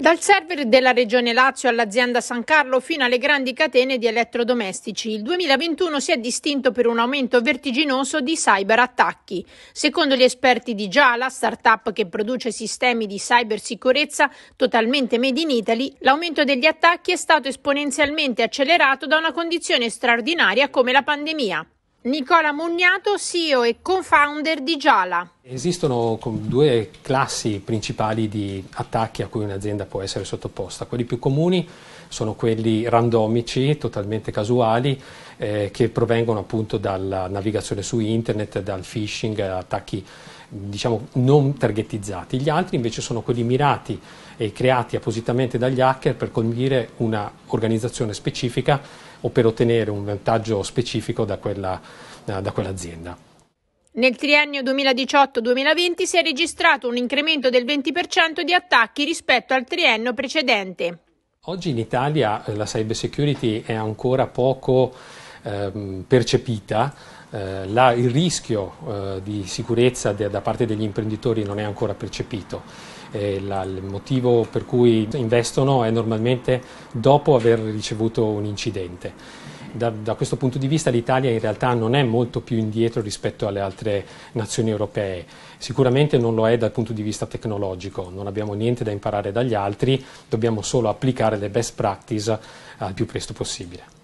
Dal server della Regione Lazio all'azienda San Carlo fino alle grandi catene di elettrodomestici, il 2021 si è distinto per un aumento vertiginoso di cyberattacchi. Secondo gli esperti di Giala, startup che produce sistemi di cybersicurezza totalmente made in Italy, l'aumento degli attacchi è stato esponenzialmente accelerato da una condizione straordinaria come la pandemia. Nicola Mugnato, CEO e co-founder di Giala. Esistono due classi principali di attacchi a cui un'azienda può essere sottoposta. Quelli più comuni sono quelli randomici, totalmente casuali, eh, che provengono appunto dalla navigazione su internet, dal phishing, attacchi diciamo non targetizzati. Gli altri invece sono quelli mirati e creati appositamente dagli hacker per colmire un'organizzazione specifica o per ottenere un vantaggio specifico da, quella, da quell'azienda. Nel triennio 2018-2020 si è registrato un incremento del 20% di attacchi rispetto al triennio precedente. Oggi in Italia eh, la cybersecurity è ancora poco eh, percepita eh, la, il rischio eh, di sicurezza de, da parte degli imprenditori non è ancora percepito. Eh, la, il motivo per cui investono è normalmente dopo aver ricevuto un incidente. Da, da, questo punto di vista l'Italia in realtà non è molto più indietro rispetto alle altre nazioni europee, sicuramente non lo è dal punto di vista tecnologico, non abbiamo niente da imparare dagli altri, dobbiamo solo applicare le best practice eh, al più presto possibile.